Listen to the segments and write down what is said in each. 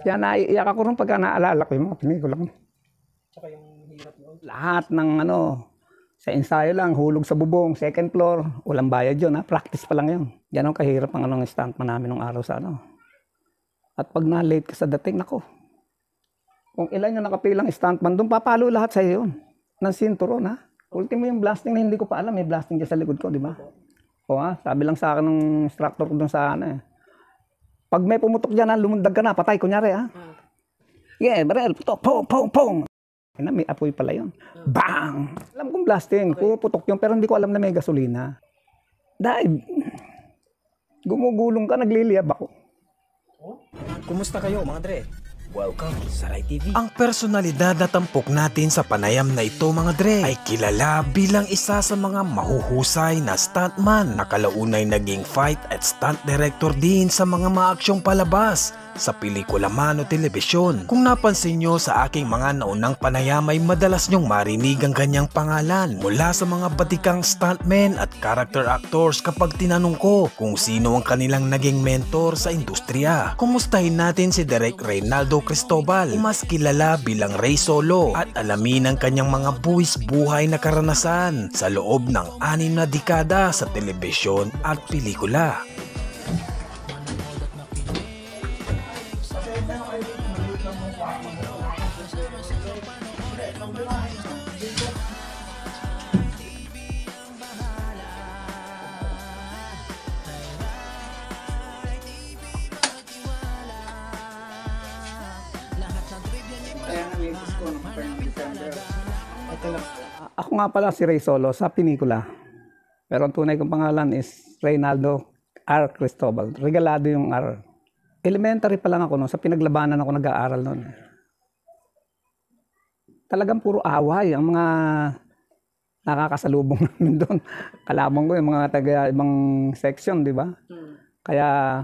Kaya naiiyak ako nung pagka naalala ko yung mga lang. Tsaka yung hirap noon. Lahat ng ano, sa ensayo lang, hulog sa bubong, second floor, walang bayad yun ha, practice pa lang yun. Yan ang kahirap ang anong stuntman namin nung araw sa ano. At pag na-late ka sa dating, nako, kung ilan yung nakapilang man, doon papalo lahat sa yun. Nang sinturon ha. Ultimo yung blasting na hindi ko pa alam, may blasting dyan sa likod ko, di ba? O ha, sabi lang sa akin ng instructor ko doon sa ano eh. Pag may pumutok dyan, ha, lumundag ka na, patay, kunyari, ha? Ah. Yeah, barel, putok, pong, pong, pong. Na, may apoy pala yun. Ah. Bang! Alam kong blasting, okay. puputok yun, pero hindi ko alam na may gasolina. Dahil, gumugulong ka, nagliliyab ako. Oh. Kumusta kayo, mga Dre? Welcome sa Rai TV. Ang personalidad na tampok natin sa panayam na ito mga dre ay kilala bilang isa sa mga mahuhusay na stuntman na kalaunay naging fight at stunt director din sa mga maaksyong palabas sa pelikula man o telebisyon. Kung napansin nyo sa aking mga naunang panayam ay madalas nyong marinig ang ganyang pangalan mula sa mga batikang stuntmen at character actors kapag tinanong ko kung sino ang kanilang naging mentor sa industriya. Kumustahin natin si Direk Reynaldo Cristobal, mas kilala bilang Ray Solo at alamin ang kanyang mga buwis buhay na karanasan sa loob ng anim na dekada sa telebisyon at pelikula. Ako nga pala si Ray Solo sa pinikula. Pero ang tunay kong pangalan is Reynaldo R. Cristobal. Regalado yung R. Elementary pa lang ako noon. Sa pinaglabanan ako nag-aaral noon. Talagang puro away ang mga nakakasalubong namin doon. Kalabang ko yung mga taga ibang section, di ba? Kaya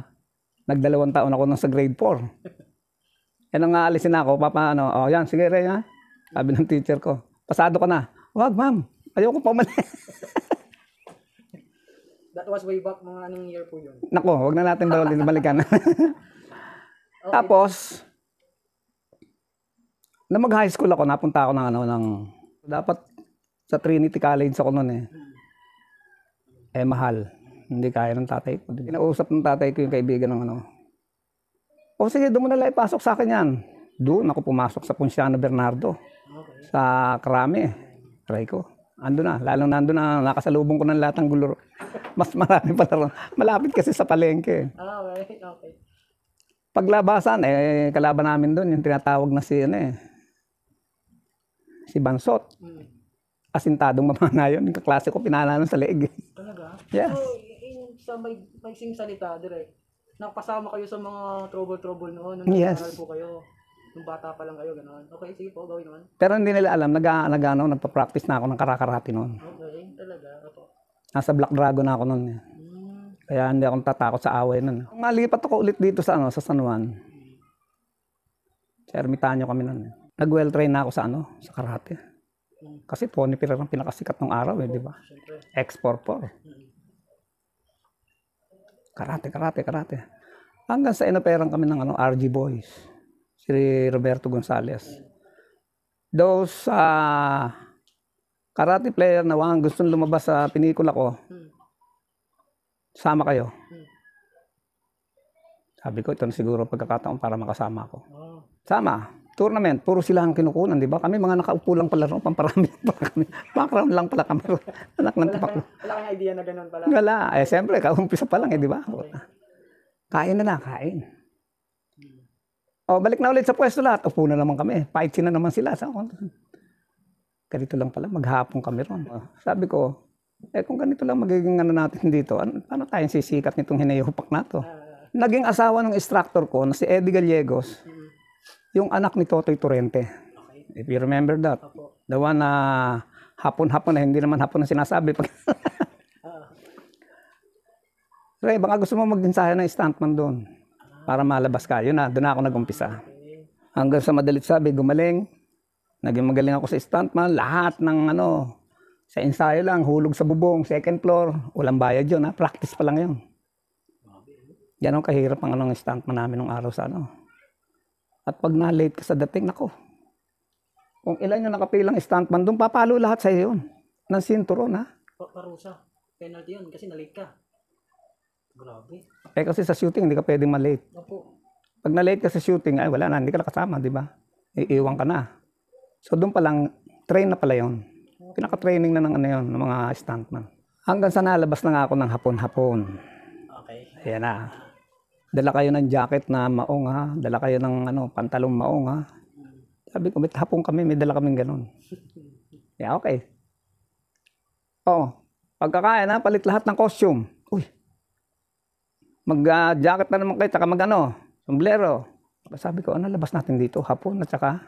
nagdalawang taon ako nung sa grade 4. Yan eh, ang aalisin ako, papa ano, oh yan, sige Ray ha. Sabi ng teacher ko, pasado ka na. Wag, ma'am. Ayoko pa umalis. That was way back mga anong year po yun. Nako, wag na natin balikan. balikan. okay. Tapos, na mag-high school ako, napunta ako ng ano, ng, dapat sa Trinity College ako noon eh. Eh, mahal. Hindi kaya ng tatay ko. Pinausap ng tatay ko yung kaibigan ng ano. O sige, doon mo lang ipasok sa akin yan. Doon ako pumasok sa Ponciano Bernardo. Okay. Sa Krame. Try ko. Ando na, lalong nando na, nakasalubong ko ng lahat ng gulo. Mas marami pa ron. Malapit kasi sa palengke. Oh, okay, okay. Paglabasan, eh, kalaban namin doon, yung tinatawag na si, ano eh, si Bansot. Mm. Asintadong mamana yun. Yung kaklase ko, pinananon sa leeg. Eh. Talaga? Yes. So, in, sa may, may sing salita, dire, nakapasama kayo sa mga trouble-trouble noon, nung yes. po kayo. Nung bata pa lang kayo, gano'n. Okay, sige po, gawin naman. Pero hindi nila alam, nag nag ano, nagpa-practice na ako ng karakarate noon. Okay, talaga. Opo. Nasa Black Dragon na ako noon. Mm. Kaya hindi ako tatakot sa away noon. Malipat eh. ako ulit dito sa ano, sa San Juan. Mm. Sa Ermitanyo kami noon. Eh. Nag-well train na ako sa ano, sa karate. Mm. Kasi Tony Ferrer ang pinakasikat ng araw, eh, di ba? X44. Mm. Karate, karate, karate. Hanggang sa inoperan kami ng ano, RG Boys. Sri Roberto Gonzales. Those uh, karate player na wang gustong lumabas sa pinikula ko, sama kayo. Sabi ko, ito na siguro pagkakataon para makasama ako. Sama. Tournament, puro sila ang kinukunan, di ba? Kami mga nakaupo lang pala roon, pamparami lang pala kami. Background lang pala kami. Anak ng tapak. Wala kang idea na ganun pala? Wala. Eh, siyempre, kaumpisa pa lang eh, di ba? Kain na na, kain. Oh, balik na ulit sa pwesto lahat. Upo na naman kami. Fight na naman sila. Sa ako. Ganito lang pala. Maghapon kami ron. Ah, sabi ko, eh kung ganito lang magiging ano natin dito, ano, paano tayong sisikat nitong hinayupak na to? Naging asawa ng instructor ko na si Eddie Gallegos, yung anak ni Totoy Torrente. If you remember that. The one na hapon-hapon na hindi naman hapon na sinasabi. Pag ah. Ray, baka gusto mo magdensahe ng stuntman doon para malabas ka. Yun na, doon na ako nagumpisa. Hanggang sa madalit sabi, gumaling. Naging magaling ako sa stuntman. Lahat ng ano, sa ensayo lang, hulog sa bubong, second floor. Walang bayad yun ha, practice pa lang yun. Yan ang kahirap ang anong stuntman namin nung araw sa ano. At pag na-late ka sa dating, nako. Kung ilan yung nakapilang stuntman doon, papalo lahat sa yun. Ng sinturon ha. Parusa. Penalty yun kasi na-late ka. Grabe. Eh kasi sa shooting, hindi ka pwedeng malate. Opo. Pag na-late ka sa shooting, ay wala na, hindi ka nakasama, di ba? Iiwan ka na. So doon pa lang, train na pala yun. Pinaka-training na ng ano yun, ng mga stuntman. Hanggang sa nalabas na nga ako ng hapon-hapon. Okay. Ayan na. Dala kayo ng jacket na maong ha. Dala kayo ng ano, pantalong maong ha. Sabi ko, ba't hapon kami, may dala kaming ganun. yeah, okay. Oo. Oh, pagkakain na, palit lahat ng costume mag-jacket ah, uh, na naman kayo, tsaka mag-ano, sombrero. Sabi ko, ano, labas natin dito, hapon, at tsaka,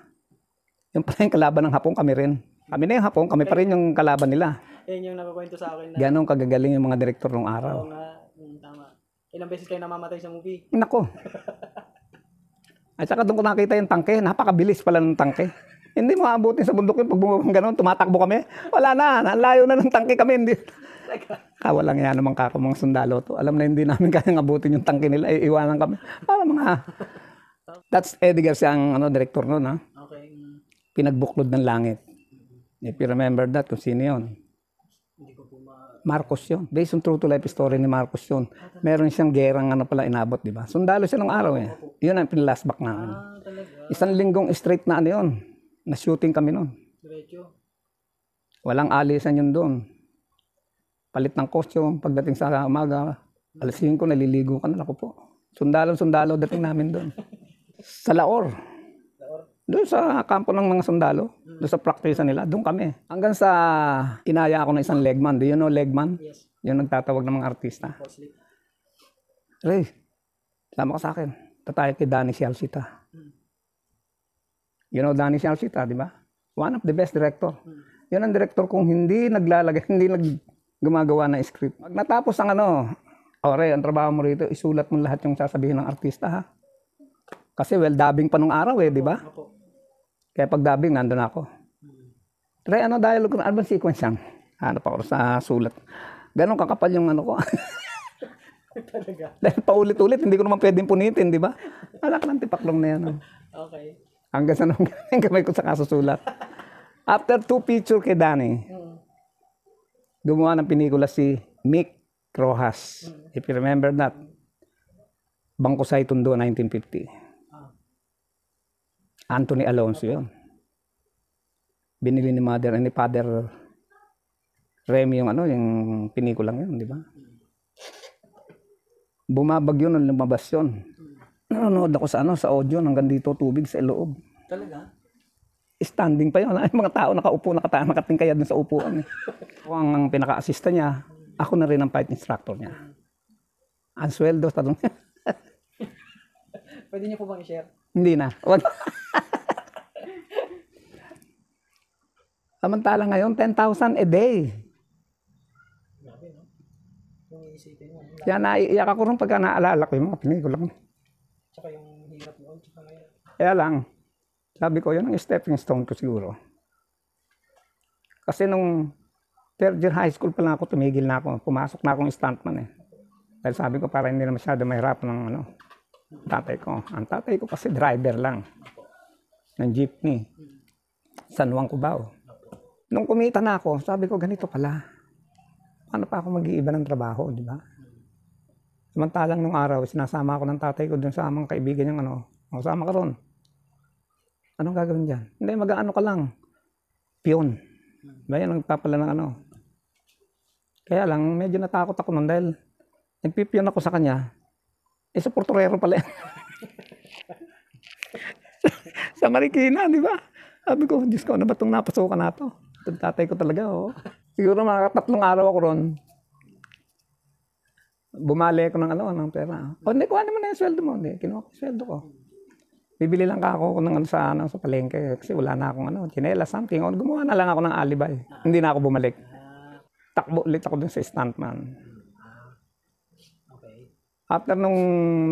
yung pala yung kalaban ng hapon, kami rin. Kami na yung hapon, kami pa rin yung kalaban nila. Yan yung nakakwento sa akin. Na, Ganong kagagaling yung mga direktor nung araw. Oo nga, mm, tama. Ilang beses kayo namamatay sa movie? Nako. At saka doon ko nakita yung tangke. Napakabilis pala ng tangke. Hindi mo aabutin sa bundok yun. Pag bumabang ganun, tumatakbo kami. Wala na. Layo na ng tangke kami. Hindi kawalang ah, yan naman kaka mga sundalo to. Alam na hindi namin kaya abutin yung tangke nila. I- iwanan kami. Para mga... That's Eddie Garcia ang ano, director noon. Ha? Okay. Pinagbuklod ng langit. If you remember that, kung sino yun. Marcos yun. Based on true to life story ni Marcos yun. Meron siyang gerang ano pala inabot, di ba? Sundalo siya ng araw eh. Yun ang pinlastback namin. Ah, talaga. Isang linggong straight na ano yun. Na shooting kami noon. Diretso. Walang alisan yun doon palit ng costume, pagdating sa umaga, alas 5 naliligo ka na ako po. Sundalo, sundalo dating namin doon. Sa Laor. Doon sa kampo ng mga sundalo, doon sa practice nila, doon kami. Hanggang sa inaya ako ng isang legman. Do you know legman? Yes. Yung nagtatawag ng mga artista. Ray, sama ka sa akin. Tatayo kay Danny Sialsita. Hmm. You know Danny Sialsita, di ba? One of the best director. Hmm. Yan ang director kung hindi naglalagay, hindi nag gumagawa ng script. Pag natapos ang ano, ore, ang trabaho mo rito, isulat mo lahat yung sasabihin ng artista ha. Kasi well, dubbing pa nung araw eh, di ba? Kaya pag dubbing, nandun ako. Tre, ano dialogue ano ng album sequence yan? Ano pa ako sa sulat. Ganon kakapal yung ano ko. Talaga? Dahil paulit-ulit, hindi ko naman pwedeng punitin, di ba? Alak ng tipaklong na yan. Eh. Okay. Hanggang sa nung kamay ko sa kasusulat. After two picture kay Danny, mm gumawa ng pinikula si Mick Rojas. Mm. If you remember that. Bangkusay Tundo, 1950. Anthony Alonso yun. Binili ni mother, and ni father Remy yung ano, yung pinikulang yun, di ba? Bumabagyo yun, lumabas yun. Nanonood ako sa ano, sa audio, hanggang dito tubig sa loob. Talaga? standing pa yun. Ay, mga tao nakaupo, nakata, nakating kaya dun sa upuan. Eh. Ako ang, pinaka-assista niya, ako na rin ang fight instructor niya. Ang sweldo, tanong niya. Pwede niyo po bang i-share? Hindi na. Wag. Samantala ngayon, 10,000 a day. Grabe, no? Kung iisipin mo. Kaya naiiyak ako rin pagka naalala ko yung mga pinigulang. Tsaka yung hirap mo, tsaka ngayon. Kaya lang, sabi ko, yun ang stepping stone ko siguro. Kasi nung third year high school pa lang ako, tumigil na ako. Pumasok na akong stuntman eh. Dahil sabi ko, para hindi na masyado mahirap ng ano, tatay ko. Ang tatay ko kasi driver lang ng jeepney. San Juan Cubao. Nung kumita na ako, sabi ko, ganito pala. Paano pa ako mag-iiba ng trabaho, di ba? Samantalang nung araw, sinasama ako ng tatay ko dun sa amang kaibigan niyang ano, oh, sama ka ron. Anong gagawin dyan? Hindi, mag-ano ka lang. Piyon. Ba yan, nagpapala ng ano. Kaya lang, medyo natakot ako nun dahil nagpipiyon ako sa kanya. Eh, sa porturero pala sa Marikina, di ba? Sabi ko, Diyos ko, ano ba itong napasukan na ito? Itong tatay ko talaga, oh. Siguro mga tatlong araw ako ron. Bumali ako ng ano, ng pera. O, oh, hindi, kuha naman na yung sweldo mo. Hindi, kinuha ko yung sweldo ko. Bibili lang ako ng ano sa, ano, sa palengke kasi wala na akong ano, chinela, something. O, gumawa na lang ako ng alibi. Hindi na ako bumalik. Takbo ulit ako dun sa stuntman. After nung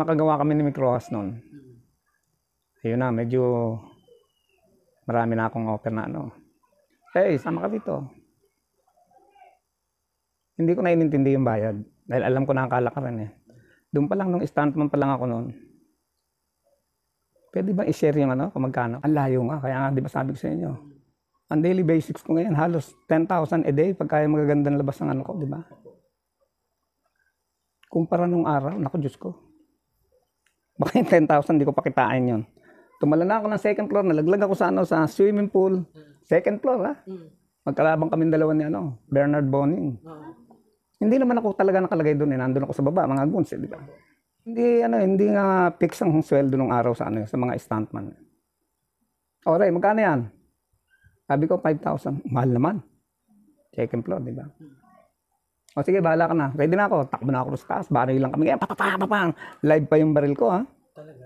makagawa kami ni Microas noon, ayun na, medyo marami na akong offer na ano. Eh, hey, sama ka dito. Hindi ko na inintindi yung bayad. Dahil alam ko na ang kalakaran eh. Doon pa lang, nung stuntman pa lang ako noon, Pwede bang i-share yung ano, kung magkano? Ang layo nga, kaya nga di ba sabi ko sa inyo. Ang daily basics ko ngayon, halos 10,000 a day pag kaya magaganda magagandang labas ng ano ko, di ba? Kumpara nung araw, naku Diyos ko. Baka yung 10,000, di ko pakitaan yun. Tumala na ako ng second floor, nalaglag ako sa ano, sa swimming pool. Second floor, ha? Magkalabang kami dalawa ni ano, Bernard Boning. Hindi naman ako talaga nakalagay doon eh. Nandun ako sa baba, mga guns eh, di ba? Hindi ano, hindi nga fix ang sweldo ng araw sa ano, sa mga stuntman. Alright, magkano 'yan? Sabi ko 5,000. Mahal naman. Check and floor, di ba? O sige, bahala ka na. Ready na ako. Takbo na ako sa taas. Baril lang kami. Ngayon, papapapapang. Live pa yung baril ko, ha? Talaga?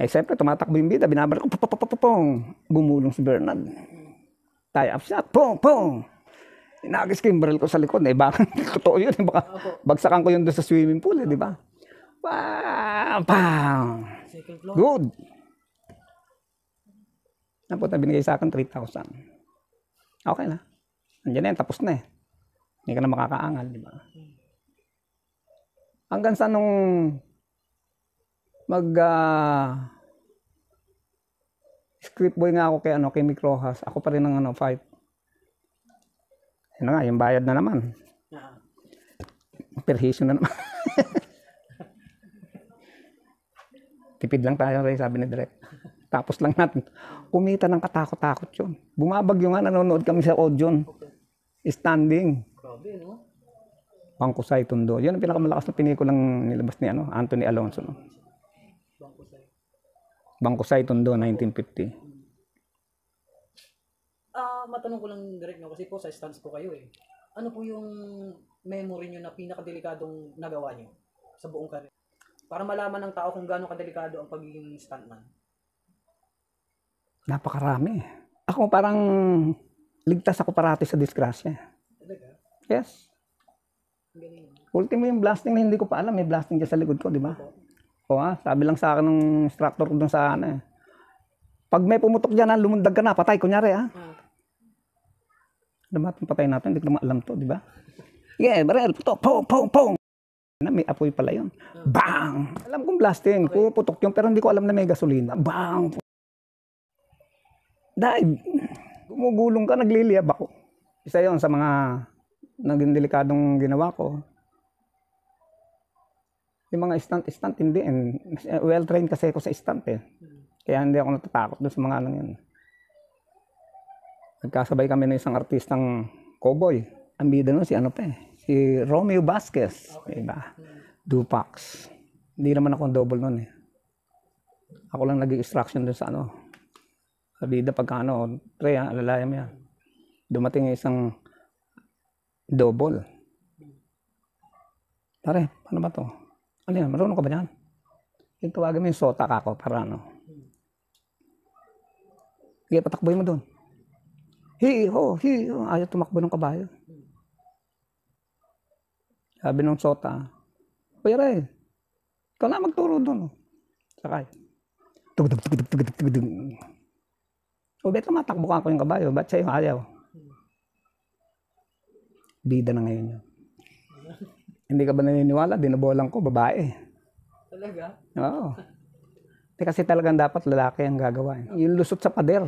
Eh, siyempre, tumatakbo yung bida. Binabaril ko. Papapapapong. Bumulong si Bernard. Tie up shot. Pong, pong. Inagis ko yung baril ko sa likod. Eh, baka totoo yun. Eh. Baka bagsakan ko yun doon sa swimming pool, eh, di ba? Bang! Bang! Good! Napot na binigay sa akin 3,000. Okay na. Andiyan na yan, tapos na eh. Hindi ka na makakaangal, di ba? Hanggang sa nung mag uh, script boy nga ako kay ano kay Mick ako pa rin ang ano fight. Yan na nga, yung bayad na naman. Ah. Perhisyon na naman. Tipid lang tayo, sabi ni Direk. Tapos lang natin. Kumita ng katakot-takot yun. Bumabagyo nga, nanonood kami sa odd yun. Standing. Grabe, no? Pangkusay Tondo. Yun ang pinakamalakas na lang nilabas ni ano, Anthony Alonso. No? Bangkusay. Bangkusay Tondo, 1950 Ah, matanong ko lang direct no kasi po sa stands po kayo eh. Ano po yung memory niyo na pinakadelikadong nagawa niyo sa buong career? Para malaman ng tao kung gaano kadelikado ang pagiging stuntman. Napakarami. Ako parang ligtas ako parati sa disgrasya. Talaga? Yes. Ultimo yung blasting na hindi ko pa alam. May blasting dyan sa likod ko, di ba? O ha, ah, sabi lang sa akin ng instructor ko dun sa ano eh. Pag may pumutok dyan, ha, ah, lumundag ka na, patay, kunyari ha. Ah. Diba, patay natin, hindi ko naman alam to, di ba? Yeah, barel, putok, pong, pong, pong na may apoy pala yun. Oh. Bang! Alam kong blasting. Okay. Puputok yun, pero hindi ko alam na may gasolina. Bang! Dahil, gumugulong ka, nagliliyab ako. Isa yon sa mga naging delikadong ginawa ko. Yung mga stunt-stunt, hindi. And, well-trained kasi ako sa stunt eh. Hmm. Kaya hindi ako natatakot doon sa mga anong yun. Nagkasabay kami ng isang artistang cowboy. Ang bida nun, si ano pa eh si Romeo Vasquez, okay. diba? Dupax. Hindi naman ako double noon eh. Ako lang nag instruction doon sa ano. Kabida pagka ano, pre, ah, alalayan mo yan. Dumating isang double. Tare, ano ba to? Ano yan? Marunong ka ba yan? Yung tawagin mo yung sota ako para ano. Sige, patakboy mo doon. Hi, ho, hi, ho. Ayaw tumakbo ng kabayo. Sabi ng sota, Pera eh. Ikaw na magturo doon. Oh. Sakay. Tugtug, tugtug, tugtug, tugtug. O, oh, bet tumatakbo ka ako yung kabayo. Ba't sa'yo ayaw? Bida na ngayon yun. Hindi ka ba naniniwala? Dinabolan ko, babae. Talaga? Oo. Kasi talagang dapat lalaki ang gagawa. Yung lusot sa pader.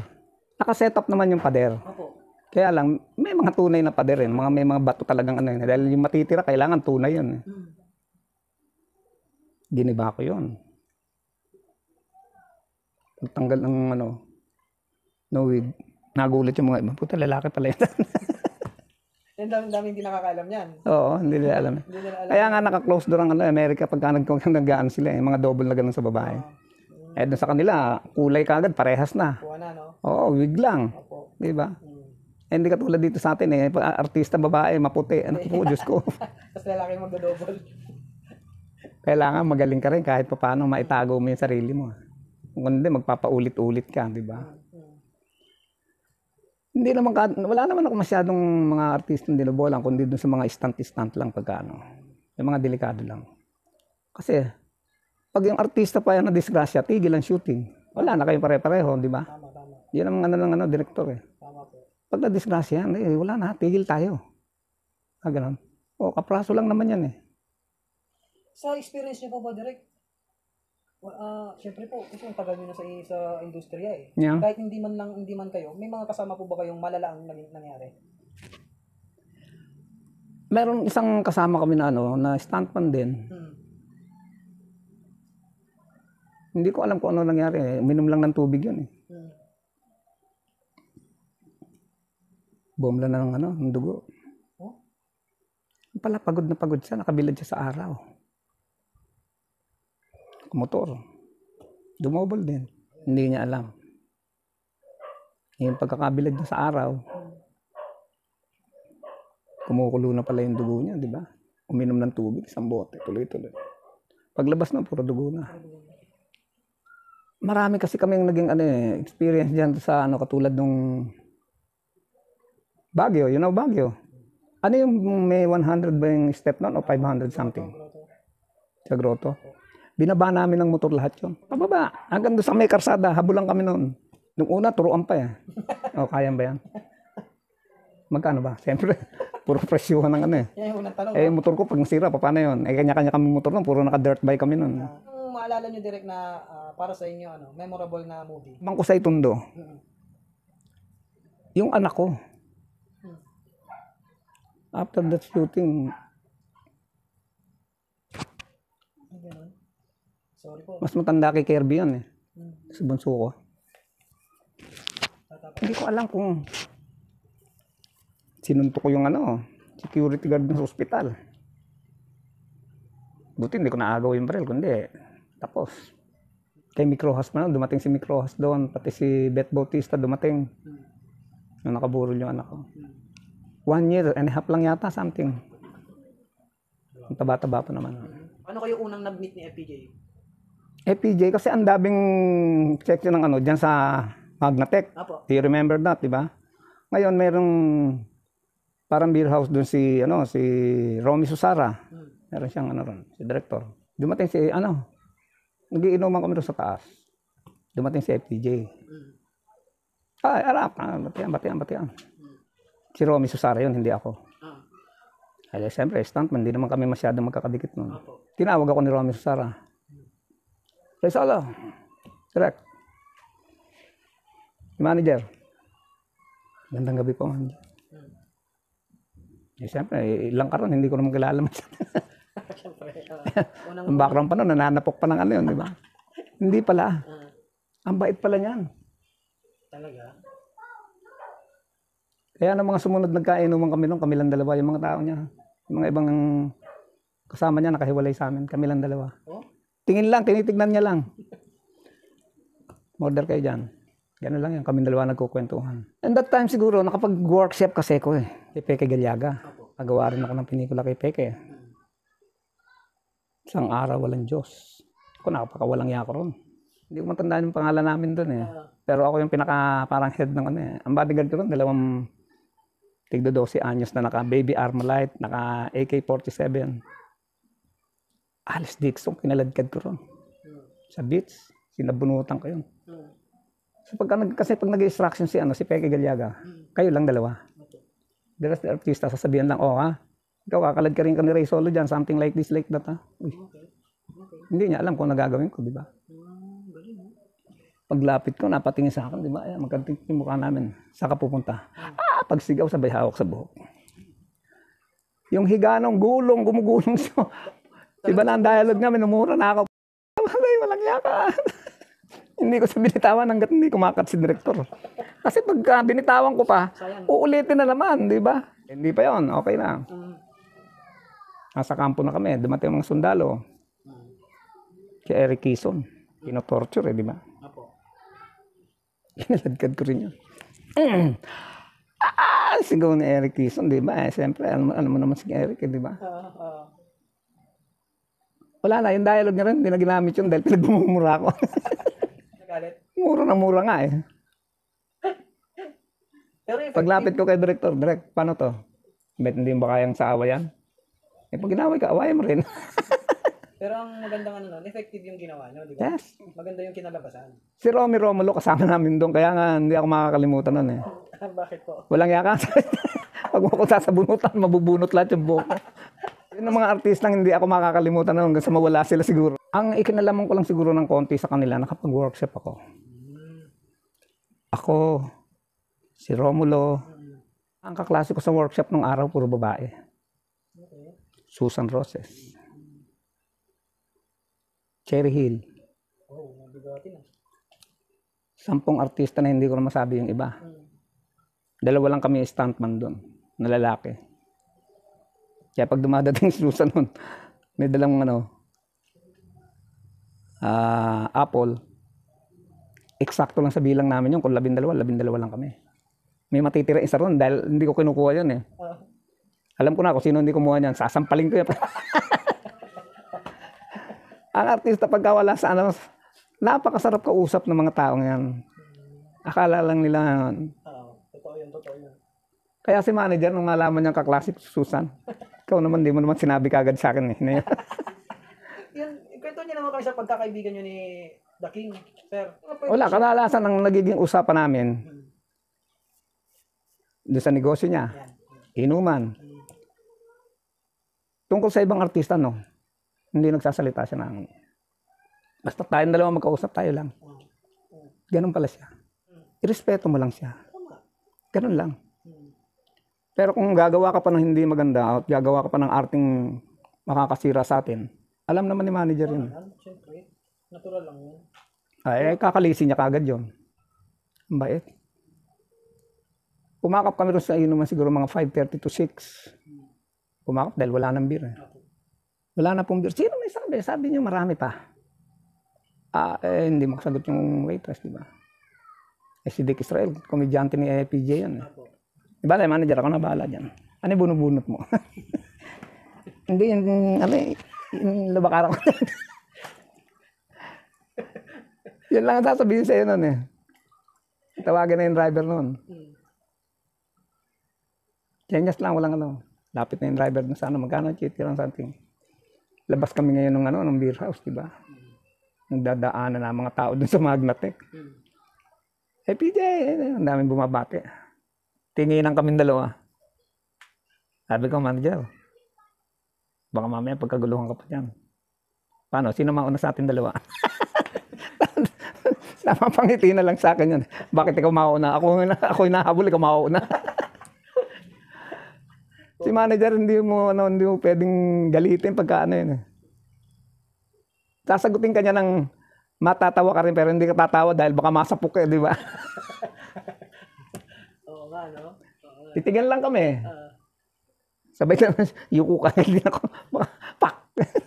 Nakaset up naman yung pader. Opo. Kaya lang, may mga tunay na pader rin. Mga, may mga bato talagang ano yun. Dahil yung matitira, kailangan tunay yun. Mm. Giniba ko yun. Pagtanggal ng ano, no wig. Nagulat yung mga iba. Puta, lalaki pala yun. Ang dami-dami hindi nakakaalam yan. Oo, hindi nila alam. hindi nila alam. Kaya nga naka-close door ang ano, Amerika pagka nag-gaan sila, eh, mga double na ganun sa babae. Oh. Mm. Eh, dun sa kanila, kulay kagad, parehas na. Kuha na, no? Oo, wig lang. Di ba? Mm. Eh, hindi ka katulad dito sa atin eh, pag artista babae, maputi, ano po, Diyos ko. Tapos lalaki mo dodobol. Kailangan magaling ka rin kahit paano maitago mo yung sarili mo. Kundi magpapaulit-ulit ka, di ba? Hindi naman, ka, wala naman ako masyadong mga artista dinobolan, kundi dun sa mga stunt-stunt lang pag ano. Yung mga delikado lang. Kasi, pag yung artista pa yan na disgrasya, tigil ang shooting. Wala na kayo pare-pareho, di ba? Yan ang ano lang ano, director eh. Pag na-disgrasya, eh, wala na, tigil tayo. Ah, ganun. O, oh, kapraso lang naman yan eh. Sa experience niyo po ba, Direk? Well, uh, ah, Siyempre po, kasi yung tagal na sa, sa industriya eh. Yeah. Kahit hindi man lang, hindi man kayo, may mga kasama po ba kayong ang nangyari? Meron isang kasama kami na ano, na stuntman din. Hmm. Hindi ko alam kung ano nangyari. eh. Uminom lang ng tubig yun eh. Bumla na ng ano, ng dugo. Oh. Pala, pagod na pagod siya. Nakabilad siya sa araw. Kumotor. Dumobol din. Hindi niya alam. Yung pagkakabilad niya sa araw, kumukulo na pala yung dugo niya, di ba? Uminom ng tubig, isang bote, tuloy-tuloy. Paglabas na, puro dugo na. Marami kasi kaming naging ano, eh, experience diyan sa ano, katulad nung Baguio, you know Baguio. Ano yung may 100 ba yung step noon o 500 something? Sa groto. Binaba namin ng motor lahat yun. Pababa, hanggang doon sa may karsada, habulan kami noon. Nung una, turuan pa yan. Eh. O, kayan ba yan? Magkano ba? Siyempre, puro presyuhan ng ano eh. Eh, motor ko, pag nasira, paano yun? Eh, kanya-kanya kami motor nun, puro naka-dirt bike kami nun. Anong ah, maalala nyo direct na ah, para sa inyo, ano, memorable na movie? Bangko sa Itundo. Mm-mm. Yung anak ko, after that shooting, Sorry po. mas matanda kay Kirby yun eh. Sa bunso ko. Hindi ko alam kung sinunto ko yung ano, security guard ng hospital. Buti hindi ko naagaw yung baril, kundi tapos. Kay Microhas pa na, dumating si Microhas doon, pati si Beth Bautista dumating. Nung nakaburol yung anak ko one year and a half lang yata, something. Ang taba-taba pa naman. Ano kayo unang nag-meet ni FPJ? FPJ, kasi ang daming section ng ano, dyan sa Magnatech. Apo. Do you remember that, di ba? Ngayon, merong parang beer house doon si, ano, si Romy Susara. Hmm. Meron siyang, ano ron, si director. Dumating si, ano, nagiinuman kami doon sa taas. Dumating si FPJ. Hmm. Ay, arap, ah, batian, batian, batian. Si Romy Susara yun, hindi ako. Ah. Kaya siyempre, stuntman, hindi naman kami masyado magkakadikit nun. Apo. Tinawag ako ni Romy Susara. Rizalo, direct. Manager. Gandang gabi po, manager. Eh, siyempre, ilang karon, hindi ko naman kilala masyado. siyempre. Uh, Ang background pa nun, nananapok pa ng ano yun, di ba? hindi pala. Uh, Ang bait pala niyan. Talaga? Eh ano mga sumunod nagkainuman kami noon, kami lang dalawa, yung mga tao niya. Yung mga ibang kasama niya nakahiwalay sa amin, kami lang dalawa. Oh? Tingin lang, tinitignan niya lang. Murder kayo dyan. Ganun lang yung kami dalawa nagkukwentuhan. And that time siguro, nakapag-workshop kasi ko eh, kay Peke Galyaga. Nagawa rin ako ng pinikula kay Peke. Isang araw, walang Diyos. Ako nakapakawalang yako ron. Hindi ko matandaan yung pangalan namin doon eh. Ah. Pero ako yung pinaka parang head ng ano eh. Ang bodyguard ko ron, dalawang tigda 12 anyos na naka baby Armalite, naka AK-47. Alice Dixon, kinaladkad ko ron. Sa beach, sinabunutan ko yun. So pag, kasi pag nag extraction si, ano, si Peke Galiaga, kayo lang dalawa. The rest of the artista, sasabihan lang, oh ha, ikaw kakalad ka rin ka ni Ray Solo dyan, something like this, like that ha. Uy. Okay. Okay. Hindi niya alam kung nagagawin ko, di ba? paglapit ko, napatingin sa akin, di ba? Ayan, mukha namin. Saan ka pupunta? Napagsigaw sa bayhawak sa buhok. Yung higanong gulong, gumugulong siya. Iba na ang dialogue namin, umura na ako. Malay, eh, walang yaka. hindi ko siya binitawan hanggat hindi kumakat si director. Kasi pag ah, binitawan ko pa, uulitin na naman, di ba? Hindi pa yon okay na. Ah. Nasa kampo na kami, dumating mga sundalo. Si Eric Kison, kinotorture, eh, di ba? Apo. Kinaladkad ko rin yun. Ah, ah, sigaw ni Eric Tison, di ba? Eh, Siyempre, alam, alam mo naman si Eric, eh, di ba? Oo, oo. Wala na, yung dialogue niya rin, hindi na ginamit yun dahil pinagmumura ko. Nagalit? mura na mura nga eh. Pero Paglapit ko kay director, direct, paano to? Bet hindi ba kayang sa awa yan? Eh, pag ginawa ka, away mo rin. Pero ang maganda ano nun, effective yung ginawa nyo, di ba? Yes. Maganda yung kinalabasan. Si Romy Romulo kasama namin doon, kaya nga hindi ako makakalimutan nun eh. Bakit po? Walang yakas. Pag ako sasabunutan, mabubunot lahat yung buhok. Yun ang mga lang hindi ako makakalimutan nun hanggang sa mawala sila siguro. Ang ikinalaman ko lang siguro ng konti sa kanila, nakapag-workshop ako. Ako, si Romulo, ang kaklase ko sa workshop nung araw, puro babae. Susan Roses. Cherry Hill. Oo, oh, mabigatin ah. Sampung artista na hindi ko na masabi yung iba. Hmm. Dalawa lang kami stuntman doon, na lalaki. Kaya pag dumadating si Susan noon, may dalang ano, uh, apple, eksakto lang sa bilang namin yun. Kung labindalawa, labindalawa lang kami. May matitira isa ron dahil hindi ko kinukuha yun eh. Ah. Alam ko na ako sino hindi kumuha niyan, sasampaling ko yan. Ang artista pagkawala sa ano, napakasarap kausap ng mga taong yan. Akala lang nila yun. Uh, totoo yan, totoo yan. Kaya si manager, nung malaman niya kaklasik Susan, ikaw naman, di mo naman sinabi kagad sa akin eh. Na yun. yun, kwento niya naman kami sa pagkakaibigan niyo ni The King, sir. Wala, kanalasan ang nagiging usapan namin, hmm. doon sa negosyo niya, Yan. inuman. Hmm. Tungkol sa ibang artista, no? Hindi nagsasalita siya ng... Basta tayong dalawa magkausap tayo lang. Ganun pala siya. Irespeto mo lang siya. Ganun lang. Pero kung gagawa ka pa ng hindi maganda at gagawa ka pa ng arting makakasira sa atin, alam naman ni manager yun. natural lang yun. Ay, ah, eh, kakalisi niya kagad yun. Ang bait. Pumakap kami rin sa inuman siguro mga 5.30 to 6. Pumakap dahil wala nang beer. Eh. Wala na pong beer. Sino may sabi? Sabi niyo marami pa. Ah, eh, hindi makasagot yung waitress, di ba? Eh, si Dick Israel, komedyante ni APJ yan. Eh. Di ba, manager ako, nabahala dyan. Ano yung bunubunot mo? hindi, yung, ano eh, yung labakara ko. yan lang ang sasabihin sa'yo nun eh. Tawagin na yung driver nun. Changes hmm. lang, walang ano. Lapit na yung driver na sana ano, magkano, chit, lang something labas kami ngayon ng ano ng beer house, 'di ba? Nagdadaanan na mga tao dun sa Magnatec. Eh, PJ, eh, ang daming bumabati. Tinginan kami dalawa. Sabi ko, manager, baka mamaya pagkaguluhan ka pa dyan. Paano? Sino mauna sa atin dalawa? Napapangiti na lang sa akin yun. Bakit ikaw mauna? Ako, ako hinahabol, ikaw mauna. Si manager, hindi mo, ano, hindi mo pwedeng galitin pagka ano yun. Eh. Sasagutin ka niya ng matatawa ka rin pero hindi ka tatawa dahil baka masapok ka, di ba? Oo nga, no? Titigan lang kami. Uh, Sabay na yuko ka, hindi ako, pak.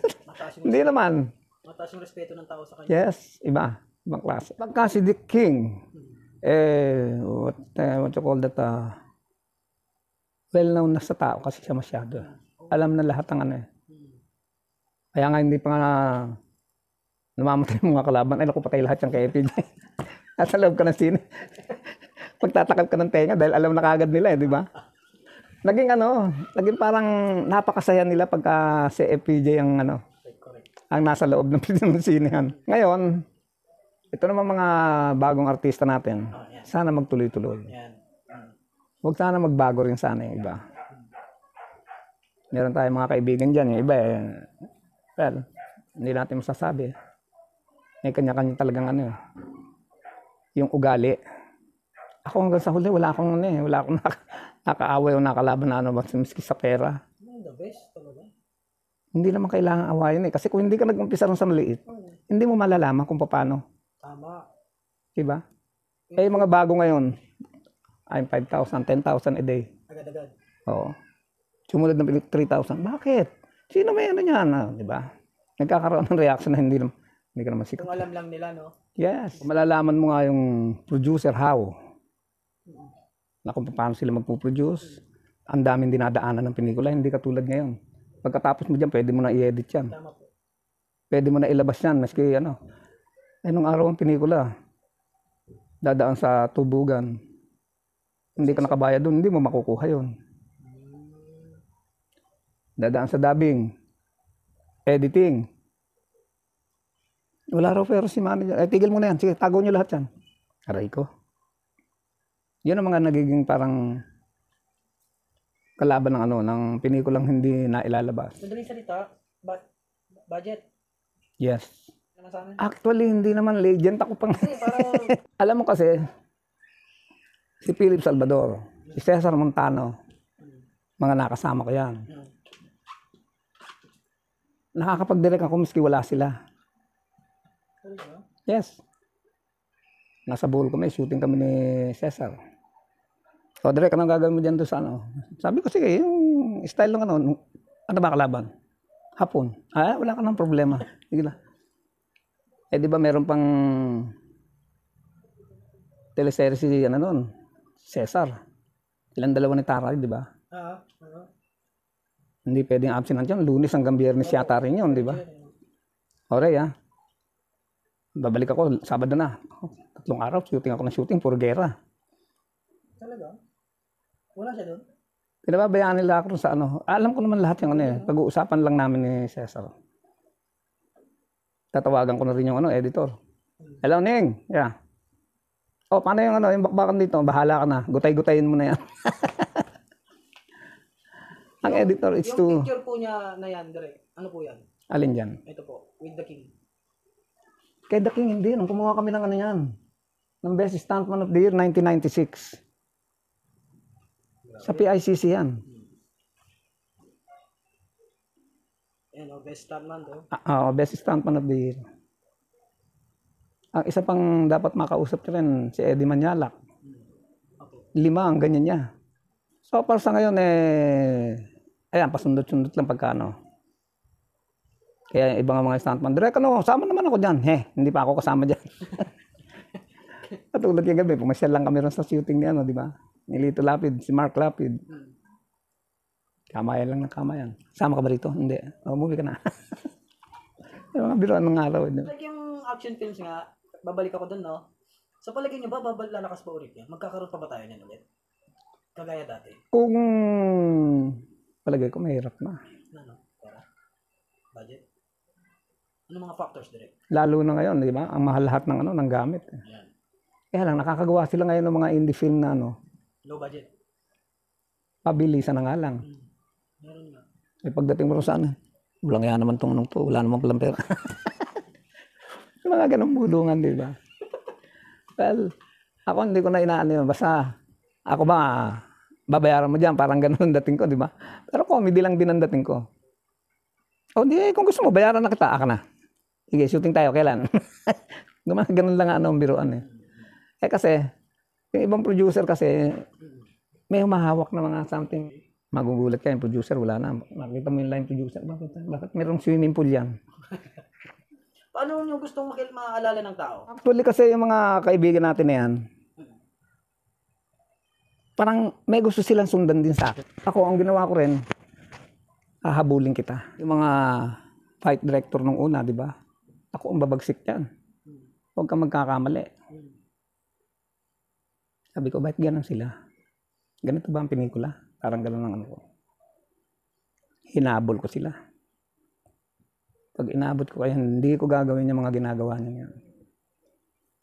hindi naman. Mataas yung respeto ng tao sa kanya. Yes, iba. Ibang klase. Pagka si The King, hmm. eh, what, uh, what you call that, uh, well known na sa tao kasi siya masyado. Alam na lahat ang ano eh. Kaya nga hindi pa nga namamatay mga kalaban. Ay, naku, patay lahat yung KFJ. Nasa loob ka ng sine. Pagtatakap ka ng tenga dahil alam na kagad nila eh, di ba? Naging ano, naging parang napakasaya nila pagka si FPJ ang ano, ang nasa loob ng pinansinehan. Ngayon, ito naman mga bagong artista natin. Sana magtuloy-tuloy. Huwag sana magbago rin sana yung iba. Meron tayong mga kaibigan dyan, yung iba eh. Well, hindi natin masasabi. May kanya-kanya talagang ano eh, Yung ugali. Ako hanggang sa huli, wala akong ano eh. Wala akong naka, nakaaway o nakalaban na ano ba, sa pera. The best talaga. Hindi naman kailangan awayan eh. Kasi kung hindi ka nag-umpisa sa maliit, hindi mo malalaman kung paano. Tama. Diba? Eh, mga bago ngayon, ay 5,000, 10,000 a day. Agad-agad? Oo. Sumulad ng 3,000. Bakit? Sino may ano niyan? Ah, di ba? Nagkakaroon ng reaction na hindi naman, hindi ka naman sikat. Kung alam lang nila, no? Yes. Kung malalaman mo nga yung producer, how? Na kung paano sila magpuproduce. Ang daming dinadaanan ng pelikula, hindi katulad ngayon. Pagkatapos mo dyan, pwede mo na i-edit yan. Tama po. Pwede mo na ilabas yan, maski ano. Eh, nung araw ang pelikula, dadaan sa tubugan, hindi ka nakabayad doon, hindi mo makukuha yon. Dadaan sa dubbing, editing. Wala raw pero si manager. Eh, tigil mo na yan. Sige, tago nyo lahat yan. Aray ko. Yan ang mga nagiging parang kalaban ng ano, ng pinikulang hindi nailalabas. Madaling salita, but budget. Yes. Ano Actually, hindi naman legend ako pang... Parang... Alam mo kasi, si Philip Salvador, si Cesar Montano, mga nakasama ko yan. Nakakapag-direct ako miski wala sila. Yes. Nasa Bohol kami, shooting kami ni Cesar. So, direct, anong gagawin mo dyan doon sa ano? Sabi ko, sige, yung style ng ano, ano ba kalaban? Hapon. Ah, wala ka ng problema. Sige na. Eh, di ba meron pang teleserye si ano noon? Cesar. Ilan dalawa ni Tara, di ba? Oo. Uh-huh. Ah, ah. Hindi pwedeng absent yun. Lunes hanggang biyernes uh-huh. yata rin yun, di ba? Ore, ya. Babalik ako, Sabado na. Tatlong araw, shooting ako ng shooting, puro gera. Talaga? Wala siya doon? Pinababayaan nila ako sa ano. Ah, alam ko naman lahat yung ano eh. Pag-uusapan lang namin ni Cesar. Tatawagan ko na rin yung ano, editor. Hmm. Hello, Ning. Yeah. Oh, paano yung ano, yung bakbakan dito? Bahala ka na. Gutay-gutayin mo na yan. Ang yung, editor, it's yung too... Yung picture po niya na yan, Dre, ano po yan? Alin yan? Ito po, with the king. Kay the king, hindi. Nung kumuha kami ng ano yan. Ng best stuntman of the year, 1996. Grabe. Sa PICC yan. Hmm. Ayan, oh, best stuntman daw. Oh. Ah, Oo, ah, oh, best stuntman of the year. Ang ah, isa pang dapat makausap niya rin, si Eddie Manyalak. Lima ang ganyan niya. So, para sa ngayon, eh, ayan, pasundot-sundot lang pagkano. Kaya ibang mga stuntman, Direk, ano, sama naman ako dyan. Heh, hindi pa ako kasama dyan. Katulad yung gabi, pumasyal lang kami ron sa shooting ni ano, di ba? Ni Lito Lapid, si Mark Lapid. Kamayan lang ng kamayan. Sama ka ba rito? Hindi. O, oh, movie ka na. yung mga biruan ng araw. Eh, diba? Like yung action films nga, babalik ako dun, no? Sa palagay niyo ba, babal lalakas pa ulit yan? Magkakaroon pa ba tayo niyan ulit? Kagaya dati? Kung palagay ko mahirap na. Ano? Pera? Budget? Ano mga factors direct? Lalo na ngayon, di ba? Ang mahal lahat ng ano, ng gamit. Eh. Yan. Kaya lang, nakakagawa sila ngayon ng mga indie film na ano. Low budget. Pabilisan na nga lang. Hmm. Meron nga. Eh, pagdating mo sa ano, wala nga naman tong anong to, wala naman palang pera. Yung mga ganong bulungan, di ba? Well, ako hindi ko na inaano yun. Basta, ako ba, babayaran mo dyan, parang ganun dating ko, di ba? Pero comedy lang din ang dating ko. O, di, kung gusto mo, bayaran na kita, aka na. Sige, shooting tayo, kailan? ganun lang ano ang biruan eh. Eh kasi, yung ibang producer kasi, may humahawak na mga something. Magugulat ka yung producer, wala na. Makita mo yung line producer, bakit, bakit merong swimming pool yan? Paano yung gustong makil- maalala ng tao? Actually kasi yung mga kaibigan natin na yan, parang may gusto silang sundan din sa akin. Ako, ang ginawa ko rin, hahabulin kita. Yung mga fight director nung una, di ba? Ako ang babagsik yan. Huwag kang magkakamali. Sabi ko, bakit ganun sila? Ganito ba ang pinikula? Parang ganun ang ano ko. Hinabol ko sila. Pag inabot ko kayo, hindi ko gagawin yung mga ginagawa niyo.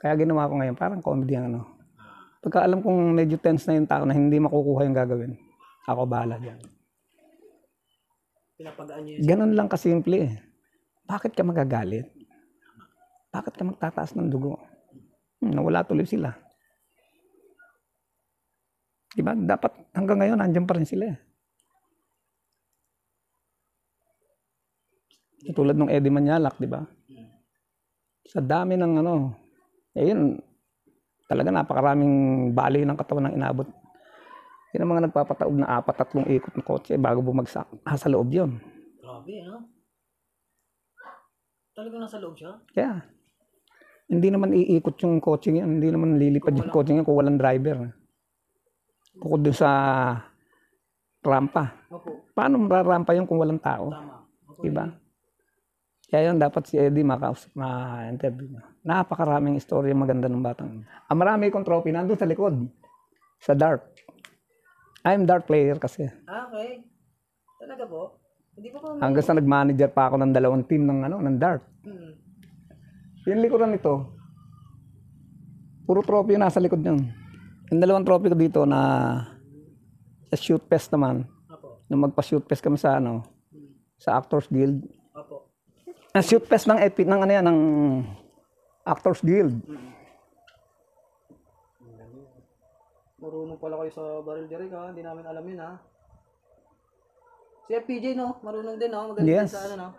Kaya ginawa ko ngayon, parang comedy ang ano. Pagka alam kong medyo tense na yung tao na hindi makukuha yung gagawin, ako bahala dyan. Pinapagaan niyo Ganun lang kasimple eh. Bakit ka magagalit? Bakit ka magtataas ng dugo? Hmm, nawala tuloy sila. Diba? Dapat hanggang ngayon, andyan pa rin sila eh. Tulad nung Eddie Manyalak, di ba? Sa dami ng ano, eh yun, talaga napakaraming bali ng katawan ng inabot. Yun ang mga nagpapataob na apat, tatlong ikot ng kotse bago bumagsak. Nasa loob yun. Grabe, no? Talaga nasa loob siya? Yeah. Hindi naman iikot yung kotse yan. Hindi naman lilipad yung walang... kotse yan kung walang driver. Bukod doon sa rampa. Opo. Paano mararampa yun kung walang tao? Tama. Opo. Diba? Kaya yun, dapat si Eddie makausap, ma-interview niya. Napakaraming istorya maganda ng batang yun. Ang marami kong trophy nandun sa likod. Sa dark. I'm dark player kasi. Ah, okay. Talaga po? Hindi po ko Hanggang sa nag-manager pa ako ng dalawang team ng ano, ng dart. Hmm. Yung likuran nito, puro trophy yung nasa likod yun. Yung dalawang trophy ko dito na sa shoot fest naman, Apo. nung magpa-shoot fest kami sa ano, sa Actors Guild, ang shoot fest ng epic ng ano yan, ng Actors Guild. Marunong pala kayo sa barrel direk ha, hindi namin alam yun ha. Si FPJ no, marunong din no, magaling yes. sa ano no.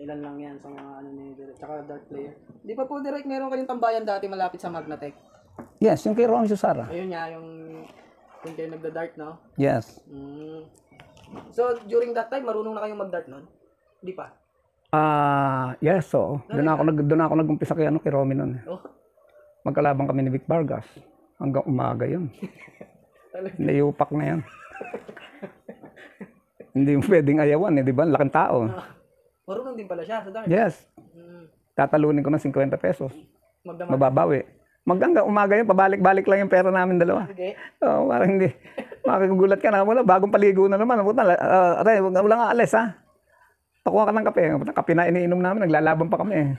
Ilan lang yan sa mga ano ni direk, tsaka dark player. Di pa po direct, meron kayong tambayan dati malapit sa Magnatech. Yes, yung kay Ron Susara. Ayun nga, yung kung kayo nagda-dart, no? Yes. Mm. So, during that time, marunong na kayong mag-dart nun? Hindi pa? Ah, yes, so. Ah, doon ako, nag, doon ako nag-umpisa kay, ano, kay Romy nun. Oh. Magkalaban kami ni Vic Vargas. Hanggang umaga yun. Nayupak na yan. Hindi mo pwedeng ayawan eh, di ba? Laking tao. Ah, marunong din pala siya sa dart. Yes. Mm. Tatalunin ko ng 50 pesos. Magdamag. Mababawi. Maganda, umaga yun, pabalik-balik lang yung pera namin dalawa. Hindi. Oo, oh, parang hindi. Makakagulat ka na, wala, bagong paligo na naman. Puta, uh, ah, aray, wala nga alis ha. Pakuha ka ng kape. kape na iniinom namin, naglalaban pa kami. Eh.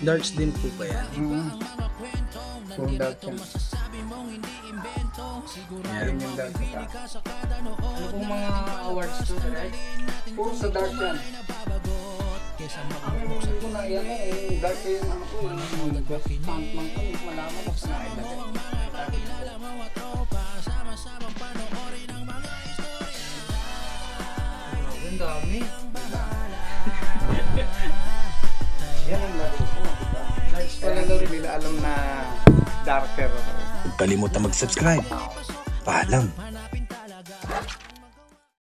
Darts din po ba yan? Mm. Kung dark yan. Meron yung dark Ano pong mga awards to, right? Puro sa darts yan kaysa magbuksan. Ako na yan eh, dark yung ano ko, yung pantman eh. ko, eh. malaman ko sa nailagay. Makakilala mo at tropa, sama-sama panoorin ang mga istorya. Ang dami. Yan ang laro ko. Dark pala laro nila alam na darker. Huwag kalimutan mag-subscribe. Paalam.